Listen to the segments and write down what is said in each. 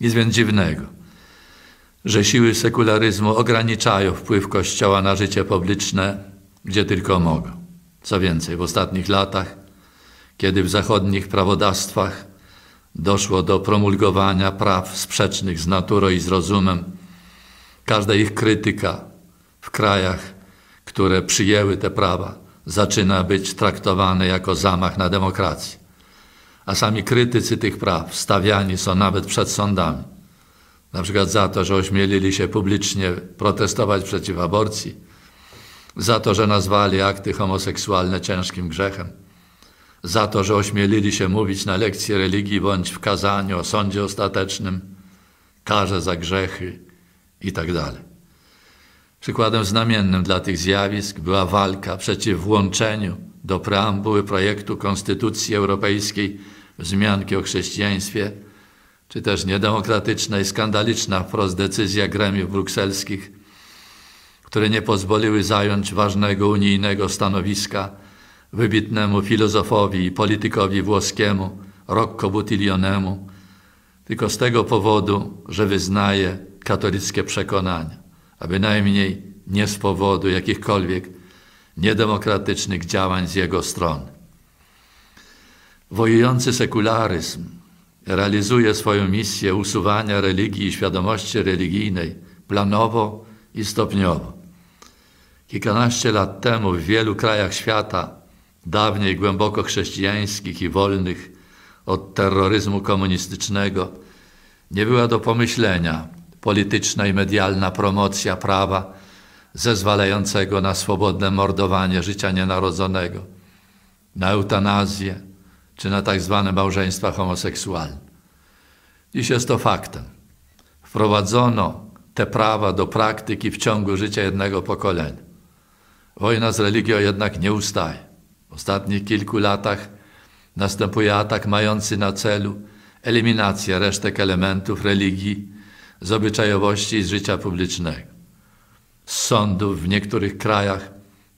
Nic więc dziwnego, że siły sekularyzmu ograniczają wpływ Kościoła na życie publiczne, gdzie tylko mogą. Co więcej, w ostatnich latach, kiedy w zachodnich prawodawstwach doszło do promulgowania praw sprzecznych z naturą i z rozumem, każda ich krytyka w krajach, które przyjęły te prawa, zaczyna być traktowana jako zamach na demokrację a sami krytycy tych praw stawiani są nawet przed sądami. Na przykład za to, że ośmielili się publicznie protestować przeciw aborcji, za to, że nazwali akty homoseksualne ciężkim grzechem, za to, że ośmielili się mówić na lekcji religii bądź w kazaniu o sądzie ostatecznym, karze za grzechy itd. Tak Przykładem znamiennym dla tych zjawisk była walka przeciw włączeniu do preambuły projektu Konstytucji Europejskiej wzmianki o chrześcijaństwie, czy też niedemokratyczna i skandaliczna wprost decyzja gremiów brukselskich, które nie pozwoliły zająć ważnego unijnego stanowiska wybitnemu filozofowi i politykowi włoskiemu Rocco Buttilionemu, tylko z tego powodu, że wyznaje katolickie przekonania, a bynajmniej nie z powodu jakichkolwiek niedemokratycznych działań z jego strony. Wojujący sekularyzm realizuje swoją misję usuwania religii i świadomości religijnej planowo i stopniowo. Kilkanaście lat temu w wielu krajach świata, dawniej głęboko chrześcijańskich i wolnych od terroryzmu komunistycznego, nie była do pomyślenia polityczna i medialna promocja prawa zezwalającego na swobodne mordowanie życia nienarodzonego, na eutanazję, czy na tak zwane małżeństwa homoseksualne. Dziś jest to faktem. Wprowadzono te prawa do praktyki w ciągu życia jednego pokolenia. Wojna z religią jednak nie ustaje. W ostatnich kilku latach następuje atak mający na celu eliminację resztek elementów religii z obyczajowości i z życia publicznego. Z sądów w niektórych krajach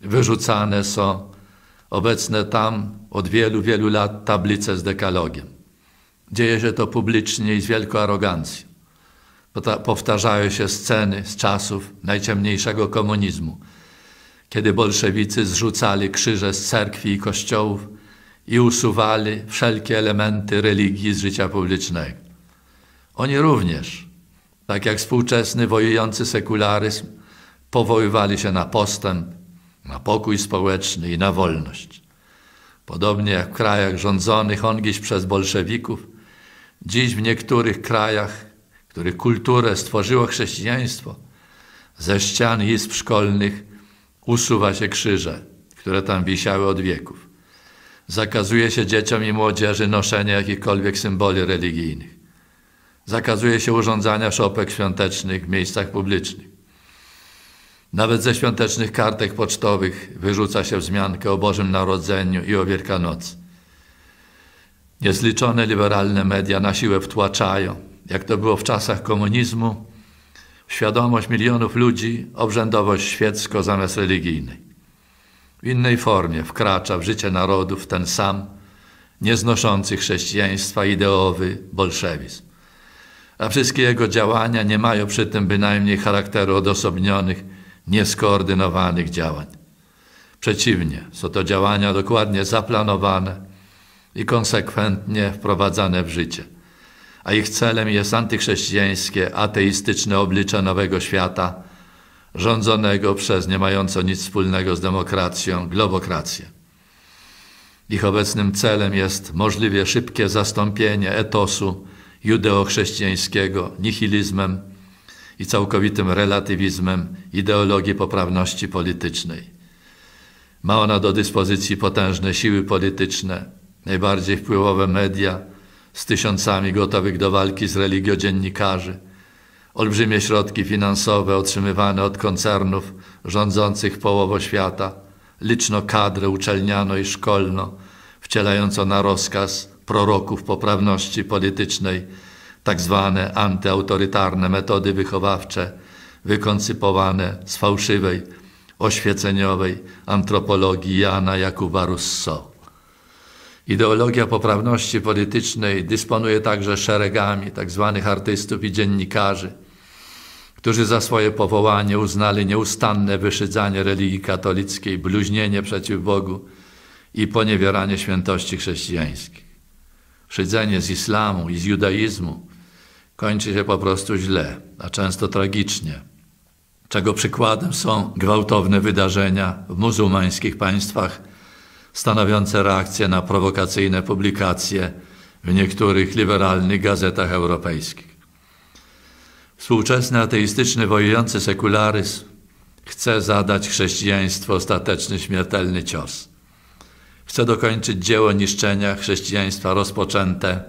wyrzucane są obecne tam od wielu, wielu lat tablice z dekalogiem. Dzieje się to publicznie i z wielką arogancją. Powtarzają się sceny z czasów najciemniejszego komunizmu, kiedy bolszewicy zrzucali krzyże z cerkwi i kościołów i usuwali wszelkie elementy religii z życia publicznego. Oni również, tak jak współczesny wojujący sekularyzm, powoływali się na postęp, na pokój społeczny i na wolność. Podobnie jak w krajach rządzonych ongiś przez bolszewików, dziś w niektórych krajach, których kulturę stworzyło chrześcijaństwo, ze ścian izb szkolnych usuwa się krzyże, które tam wisiały od wieków. Zakazuje się dzieciom i młodzieży noszenia jakichkolwiek symboli religijnych. Zakazuje się urządzania szopek świątecznych w miejscach publicznych. Nawet ze świątecznych kartek pocztowych wyrzuca się wzmiankę o Bożym Narodzeniu i o Wielkanocy. Niezliczone liberalne media na siłę wtłaczają, jak to było w czasach komunizmu, świadomość milionów ludzi obrzędowość świecko zamiast religijnej. W innej formie wkracza w życie narodów ten sam, nieznoszący chrześcijaństwa ideowy bolszewizm. A wszystkie jego działania nie mają przy tym bynajmniej charakteru odosobnionych, nieskoordynowanych działań. Przeciwnie, są to działania dokładnie zaplanowane i konsekwentnie wprowadzane w życie, a ich celem jest antychrześcijańskie, ateistyczne oblicze nowego świata, rządzonego przez nie mająco nic wspólnego z demokracją globokrację. Ich obecnym celem jest możliwie szybkie zastąpienie etosu judeochrześcijańskiego nihilizmem i całkowitym relatywizmem ideologii poprawności politycznej. Ma ona do dyspozycji potężne siły polityczne, najbardziej wpływowe media z tysiącami gotowych do walki z religią dziennikarzy, olbrzymie środki finansowe otrzymywane od koncernów rządzących połową świata, liczno kadrę uczelniano i szkolno, wcielająco na rozkaz proroków poprawności politycznej tak zwane antyautorytarne metody wychowawcze wykoncypowane z fałszywej, oświeceniowej antropologii Jana Jakuba Russo. Ideologia poprawności politycznej dysponuje także szeregami tzw. Tak artystów i dziennikarzy, którzy za swoje powołanie uznali nieustanne wyszydzanie religii katolickiej, bluźnienie przeciw Bogu i poniewieranie świętości chrześcijańskiej. Szydzenie z islamu i z judaizmu kończy się po prostu źle, a często tragicznie. Czego przykładem są gwałtowne wydarzenia w muzułmańskich państwach, stanowiące reakcję na prowokacyjne publikacje w niektórych liberalnych gazetach europejskich. Współczesny ateistyczny wojujący sekularyzm chce zadać chrześcijaństwu ostateczny śmiertelny cios. Chce dokończyć dzieło niszczenia chrześcijaństwa rozpoczęte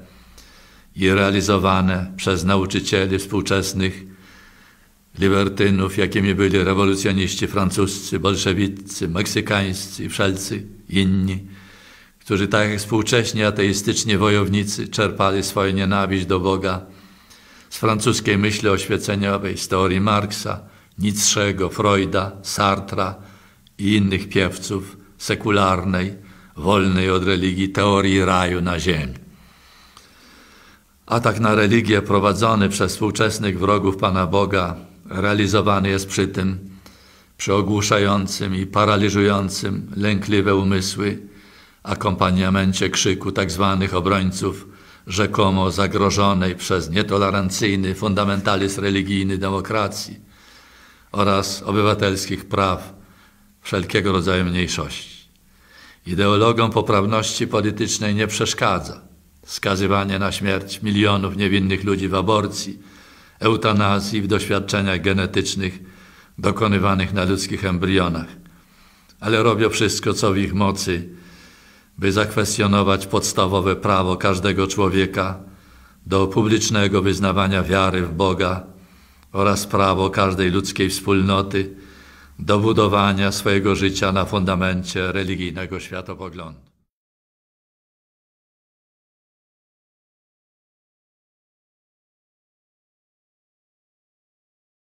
i realizowane przez nauczycieli współczesnych libertynów, jakimi byli rewolucjoniści francuscy, bolszewicy, meksykańscy i wszelcy inni, którzy tak jak współcześni ateistyczni wojownicy czerpali swoją nienawiść do Boga z francuskiej myśli oświeceniowej, z teorii Marksa, Nietzschego, Freuda, Sartra i innych piewców sekularnej, wolnej od religii teorii raju na ziemi. Atak na religię prowadzony przez współczesnych wrogów Pana Boga realizowany jest przy tym, przy ogłuszającym i paraliżującym lękliwe umysły, akompaniamencie krzyku tzw. Tak obrońców rzekomo zagrożonej przez nietolerancyjny fundamentalizm religijny demokracji oraz obywatelskich praw wszelkiego rodzaju mniejszości. Ideologom poprawności politycznej nie przeszkadza – skazywanie na śmierć milionów niewinnych ludzi w aborcji, eutanazji, w doświadczeniach genetycznych dokonywanych na ludzkich embrionach. Ale robią wszystko, co w ich mocy, by zakwestionować podstawowe prawo każdego człowieka do publicznego wyznawania wiary w Boga oraz prawo każdej ludzkiej wspólnoty do budowania swojego życia na fundamencie religijnego światopoglądu.